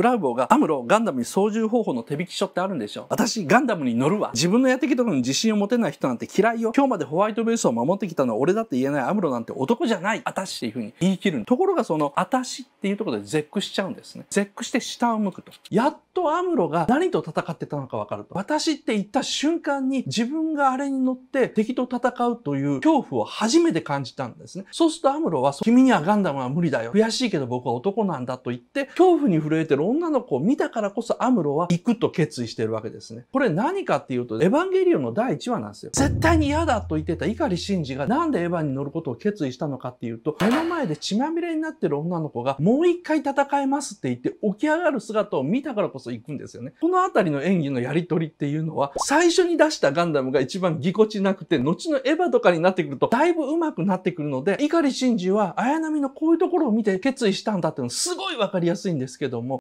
ブラウボーが、アムロ、ガンダムに操縦方法の手引き書ってあるんでしょ私、ガンダムに乗るわ。自分のやってきたことに自信を持てない人なんて嫌いよ。今日までホワイトベースを守ってきたのは俺だって言えないアムロなんて男じゃない。私っていうふうに言い切る。ところがその、私っていうところで絶句しちゃうんですね。絶句して下を向くと。やっとアムロが何と戦ってたのかわかると。私って言った瞬間に自分があれに乗って敵と戦うという恐怖を初めて感じたんですね。そうするとアムロは、君にはガンダムは無理だよ。悔しいけど僕は男なんだと言って、恐怖に震えてる女の子を見たからこそアムロは行くと決意してるわけですね。これ何かっていうと、エヴァンゲリオンの第1話なんですよ。絶対に嫌だと言ってた碇シンジがなんでエヴァンに乗ることを決意したのかっていうと、目の前で血まみれになってる女の子がもう一回戦えますって言って起き上がる姿を見たからこそ行くんですよね。この辺りの演技のやりとりっていうのは、最初に出したガンダムが一番ぎこちなくて、後のエヴァとかになってくると、だいぶ上手くなってくるので、碇シンジは綾波のこういうところを見て決意したんだっていうのすごいわかりやすいんですけども、